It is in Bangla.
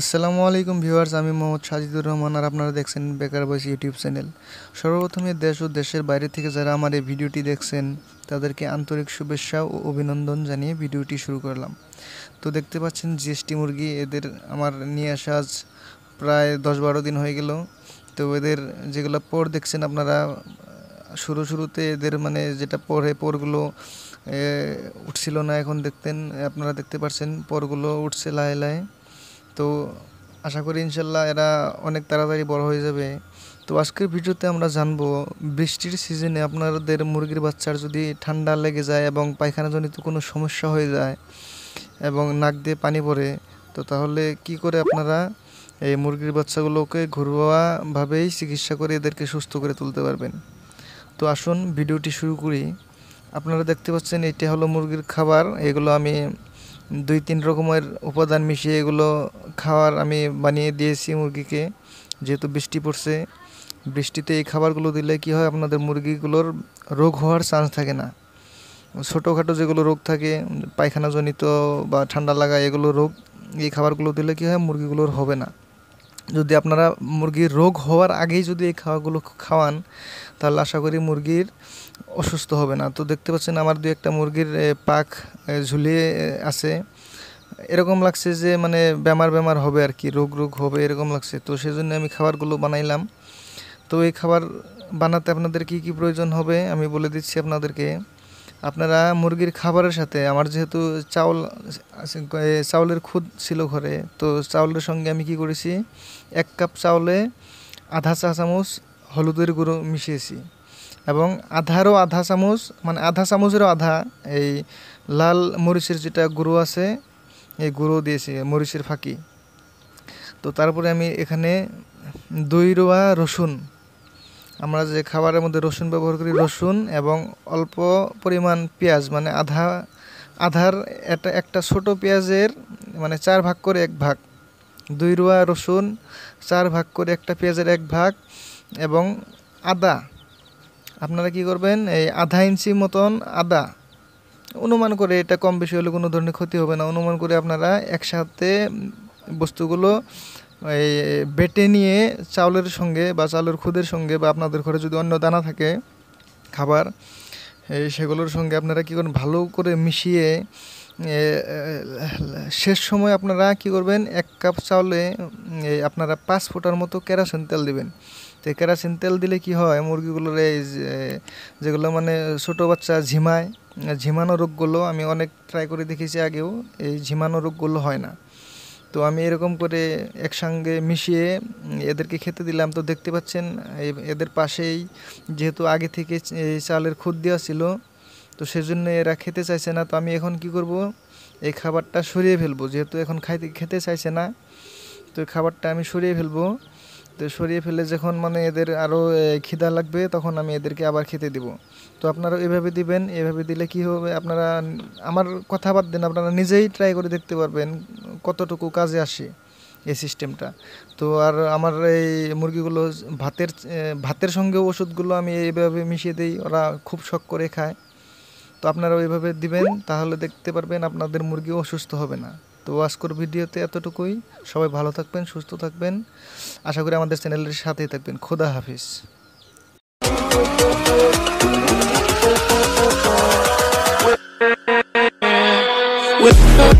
আসসালামু আলাইকুম ভিউয়ার্স আমি মোহাম্মদ সাজিদুর রহমান আর আপনারা দেখছেন বেকার বয়স ইউটিউব চ্যানেল সর্বপ্রথমে দেশ ও দেশের বাইরে থেকে যারা আমার এই ভিডিওটি দেখছেন তাদেরকে আন্তরিক শুভেচ্ছা ও অভিনন্দন জানিয়ে ভিডিওটি শুরু করলাম তো দেখতে পাচ্ছেন জিএসটি মুরগি এদের আমার নিয়ে আসা আজ প্রায় দশ বারো দিন হয়ে গেল তো এদের যেগুলো পর দেখছেন আপনারা শুরু শুরুতে এদের মানে যেটা পরে পরগুলো উঠছিল না এখন দেখতেন আপনারা দেখতে পাচ্ছেন পরগুলো উঠছে লাহে লাহে তো আশা করি ইনশাল্লাহ এরা অনেক তাড়াতাড়ি বড় হয়ে যাবে তো আজকের ভিডিওতে আমরা জানবো বৃষ্টির সিজনে আপনাদের মুরগির বাচ্চার যদি ঠান্ডা লেগে যায় এবং পায়খানাজনিত কোনো সমস্যা হয়ে যায় এবং নাক দিয়ে পানি পড়ে তো তাহলে কি করে আপনারা এই মুরগির বাচ্চাগুলোকে ঘরোয়াভাবেই চিকিৎসা করে এদেরকে সুস্থ করে তুলতে পারবেন তো আসুন ভিডিওটি শুরু করি আপনারা দেখতে পাচ্ছেন এটা হলো মুরগির খাবার এগুলো আমি দুই তিন রকমের উপাদান মিশিয়ে এগুলো খাওয়ার আমি বানিয়ে দিয়েছি মুরগিকে যেহেতু বৃষ্টি পড়ছে বৃষ্টিতে এই খাবারগুলো দিলে কি হয় আপনাদের মুরগিগুলোর রোগ হওয়ার চান্স থাকে না ছোটোখাটো যেগুলো রোগ থাকে পায়খানাজনিত বা ঠান্ডা লাগা এগুলো রোগ এই খাবারগুলো দিলে কি হয় মুরগিগুলোর হবে না যদি আপনারা মুরগির রোগ হওয়ার আগেই যদি এই খাওয়াগুলো খাওয়ান তাহলে আশা করি মুরগির অসুস্থ হবে না তো দেখতে পাচ্ছেন আমার দু একটা মুরগির পাক ঝুলিয়ে আছে এরকম লাগছে যে মানে বেমার বেমার হবে আর কি রোগ রোগ হবে এরকম লাগছে তো সেই জন্য আমি খাবারগুলো বানাইলাম তো এই খাবার বানাতে আপনাদের কি কি প্রয়োজন হবে আমি বলে দিচ্ছি আপনাদেরকে আপনারা মুরগির খাবারের সাথে আমার যেহেতু চাউল চাউলের খুদ ছিল ঘরে তো চাউলের সঙ্গে আমি কি করেছি এক কাপ চাউলে আধা চা চামচ হলুদের গুঁড়ো মিশিয়েছি এবং আধারও আধা চামচ মানে আধা চামচেরও আধা এই লাল মরিচের যেটা গুঁড়ো আছে এই গুঁড়ো দিয়েছি মরিচের ফাঁকি তো তারপরে আমি এখানে দই রোয়া রসুন আমরা যে খাবারের মধ্যে রসুন ব্যবহার করি রসুন এবং অল্প পরিমাণ পেঁয়াজ মানে আধা আধার একটা একটা ছোট পেঁয়াজের মানে চার ভাগ করে এক ভাগ দুই রোয়া রসুন চার ভাগ করে একটা পেঁয়াজের এক ভাগ এবং আদা আপনারা কি করবেন এই আধা ইঞ্চি মতন আদা অনুমান করে এটা কম বেশি হলে কোনো ধরনের ক্ষতি হবে না অনুমান করে আপনারা একসাথে বস্তুগুলো এই বেটে নিয়ে চাউলের সঙ্গে বা চাউলের খুদের সঙ্গে বা আপনাদের ঘরে যদি অন্য দানা থাকে খাবার সেগুলোর সঙ্গে আপনারা কী করেন ভালো করে মিশিয়ে শেষ সময় আপনারা কি করবেন এক কাপ চাউলে আপনারা পাঁচ ফোটার মতো কেরাসিন তেল দিবেন তো কেরাসিন তেল দিলে কি হয় মুরগিগুলোর এই যেগুলো মানে ছোটো বাচ্চা ঝিমায় ঝিমানো রোগগুলো আমি অনেক ট্রাই করে দেখেছি আগেও এই ঝিমানো রোগগুলো হয় না তো আমি এরকম করে একসঙ্গে মিশিয়ে এদেরকে খেতে দিলাম তো দেখতে পাচ্ছেন এদের পাশেই যেহেতু আগে থেকে চালের খুদ দেওয়া ছিল তো সেজন্য এরা খেতে চাইছে না তো আমি এখন কি করব এই খাবারটা সরিয়ে ফেলবো যেহেতু এখন খাইতে খেতে চাইছে না তো খাবারটা আমি সরিয়ে ফেলবো তো সরিয়ে ফেলে যখন মানে এদের আরও খিদা লাগবে তখন আমি এদেরকে আবার খেতে দিব তো আপনারা এভাবে দিবেন এভাবে দিলে কি হবে আপনারা আমার কথা বাদ দেন আপনারা নিজেই ট্রাই করে দেখতে পারবেন কতটুকু কাজে আসে এই সিস্টেমটা তো আর আমার এই মুরগিগুলো ভাতের ভাতের সঙ্গে ওষুধগুলো আমি এইভাবে মিশিয়ে দিই ওরা খুব শখ করে খায় তো আপনারা ওইভাবে দিবেন তাহলে দেখতে পারবেন আপনাদের মুরগি অসুস্থ হবে না তো আজকের ভিডিওতে এতটুকুই সবাই ভালো থাকবেন সুস্থ থাকবেন আশা করি আমাদের চ্যানেলের সাথেই থাকবেন খোদা হাফিজ with